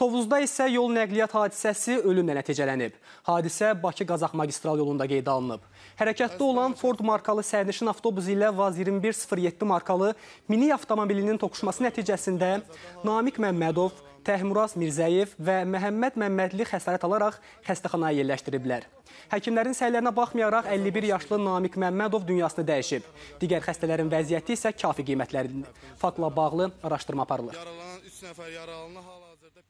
Tovuzda isə yol nəqliyyat hadisəsi ölümlə nəticələnib. Hadisə Bakı-Qazax magistral yolunda qeydə alınıb. Hərəkətdə olan Ford markalı sərnişin avtobusu ilə Vaz 2107 markalı mini avtomobilinin toqquşması nəticəsində Namik Məmmədov, Təhmuraz Mirzəyev və Məhəmməd Məmmədli xəsarət alaraq xəstəxanaya yerləşdiriblər. Həkimlərin səylərinə baxmayaraq 51 yaşlı Namik Məmmədov dünyasını dəyişib. Digər xəstələrin vəziyyəti isə kafi qiymətlərində. Faktla bağlı araşdırma aparılır. Yaralanan 3 nəfər yaralını hal-hazırda